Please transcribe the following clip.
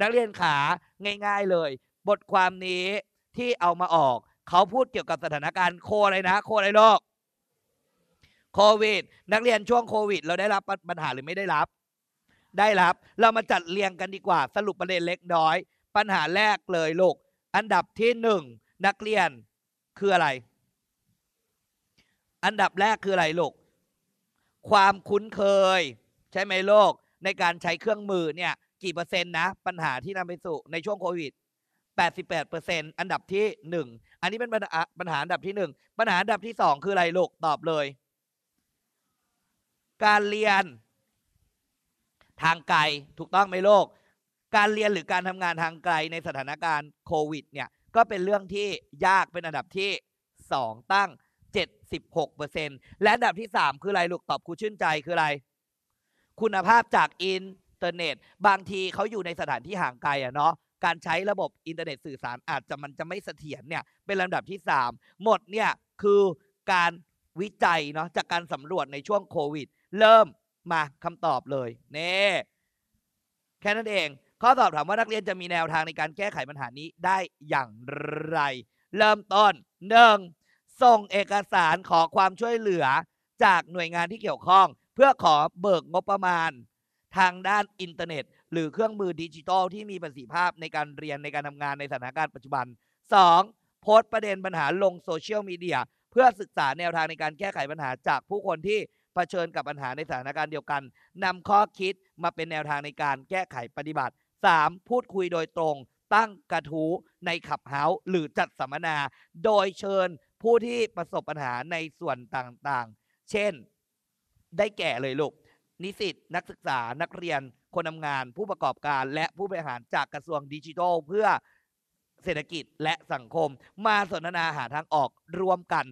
นักเรียนขาง่ายๆเลย บทความนี้ที่เอามาออก เขาพูดเกี่ยวกับสถานการณ์โคอะไรนะโคอะไรโลกโควิด นักเรียนช่วงโควิด เราได้รับปัญหาหรือไม่ได้รับ ได้รับเรามาจัดเรียงกันดีกว่าสรุปประเด็นเล็กน้อย ปัญหาแรกเลยลูกอันดับที่หนึ่ง นักเรียนคืออะไร อันดับแรกคืออะไรลูกความคุ้นเคยใช่ไหมโลกในการใช้เครื่องมือเนี่ยกี่เปอร์เซ็นต์นะปัญหาที่นำไปสู่ในช่วงโควิด 88เปอร์เซ็นต์อันดับที่หนึ่งอันนี้เป็นปัญหาปัญหาอันดับที่หนึ่งปัญหาอันดับที่สองคืออะไรลูกตอบเลย การเรียน ทางไกลถูกต้องไหมโลก การเรียนหรือการทำงานทางไกลในสถานการณ์โควิดเนี่ยก็เป็นเรื่องที่ยากเป็นอันดับที่สองตั้ง 76%และอันดับที่ 3 คืออะไรลูกตอบครูชื่นใจคืออะไร คุณภาพจากอินเทอร์เน็ตบางทีเขาอยู่ในสถานที่ห่างไกลอ่ะเนาะการใช้ระบบอินเทอร์เน็ตสื่อสารอาจจะมันจะไม่เสถียรเนี่ยเป็นลำดับที่ 3 หมดเนี่ยคือการวิจัยเนาะจากการสำรวจในช่วงโควิด เริ่มมาคำตอบเลยเน่แค่นั้นเองข้อสอบถามว่านักเรียนจะมีแนวทางในการแก้ไขปัญหานี้ได้อย่างไร เริ่มต้นหนึ่งส่งเอกสารขอความช่วยเหลือจากหน่วยงานที่เกี่ยวข้อง เพื่อขอเบิกงบประมาณทางด้านอินเทอร์เน็ต หรือเครื่องมือดิจิทัลที่มีประสิทธิภาพในการเรียนในการทำงานในสถานการณ์ปัจจุบัน 2. โพสต์ประเด็นปัญหาลงโซเชียลมีเดียเพื่อศึกษาแนวทางในการแก้ไขปัญหาจากผู้คนที่เผชิญกับปัญหาในสถานการณ์เดียวกัน นำข้อคิดมาเป็นแนวทางในการแก้ไขปฏิบัติ 3. พูดคุยโดยตรง ตั้งกระทู้ในขับเฮาหรือจัดสัมมนา โดยเชิญผู้ที่ประสบปัญหาในส่วนต่างๆ เช่นได้แก่เลยลูกนิสิตนักศึกษานักเรียนคนทำงาน ผู้ประกอบการ และผู้บริหารจากกระทรวงดิจิทัลเพื่อเศรษฐกิจและสังคม มาสนทนาหาทางออกร่วมกัน